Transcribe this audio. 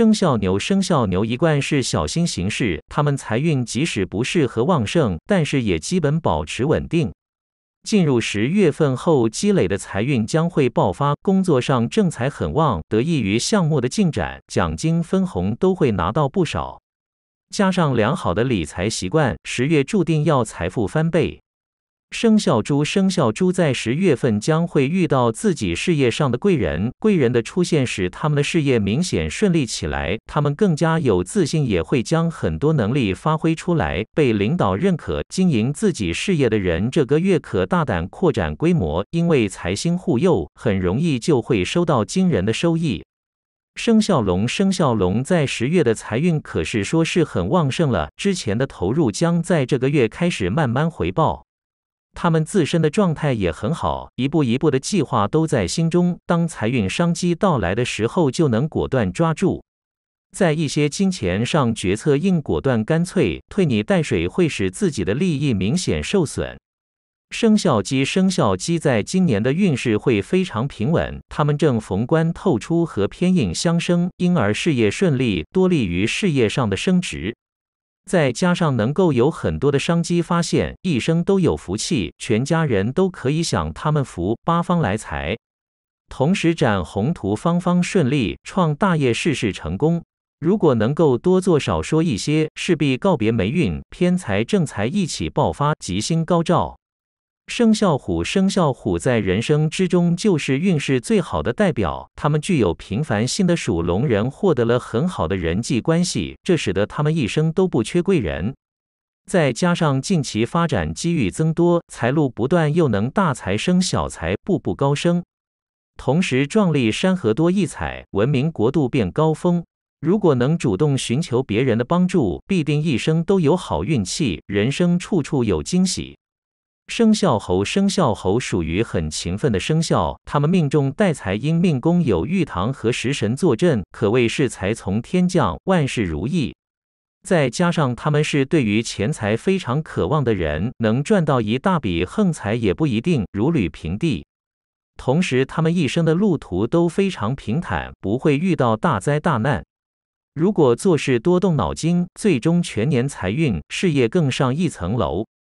生肖牛，生肖牛一贯是小心行事。他们财运即使不是很旺盛，但是也基本保持稳定。进入十月份后，积累的财运将会爆发。工作上正财很旺，得益于项目的进展，奖金分红都会拿到不少。加上良好的理财习惯，十月注定要财富翻倍。生肖猪，生肖猪在十月份将会遇到自己事业上的贵人，贵人的出现使他们的事业明显顺利起来，他们更加有自信，也会将很多能力发挥出来，被领导认可。经营自己事业的人这个月可大胆扩展规模，因为财星护佑，很容易就会收到惊人的收益。生肖龙，生肖龙在十月的财运可是说是很旺盛了，之前的投入将在这个月开始慢慢回报。他们自身的状态也很好，一步一步的计划都在心中。当财运、商机到来的时候，就能果断抓住。在一些金钱上决策应果断干脆，退你带水会使自己的利益明显受损。生肖鸡，生肖鸡在今年的运势会非常平稳，他们正逢官透出和偏印相生，因而事业顺利，多利于事业上的升职。再加上能够有很多的商机发现，一生都有福气，全家人都可以享他们福，八方来财，同时展宏图，方方顺利，创大业，事事成功。如果能够多做少说一些，势必告别霉运，偏财正财一起爆发，吉星高照。生肖虎，生肖虎在人生之中就是运势最好的代表。他们具有平凡性的属龙人获得了很好的人际关系，这使得他们一生都不缺贵人。再加上近期发展机遇增多，财路不断，又能大财生小财，步步高升。同时，壮丽山河多异彩，文明国度变高峰。如果能主动寻求别人的帮助，必定一生都有好运气，人生处处有惊喜。生肖猴，生肖猴属于很勤奋的生肖，他们命中带财因命宫有玉堂和食神坐镇，可谓是财从天降，万事如意。再加上他们是对于钱财非常渴望的人，能赚到一大笔横财也不一定如履平地。同时，他们一生的路途都非常平坦，不会遇到大灾大难。如果做事多动脑筋，最终全年财运事业更上一层楼。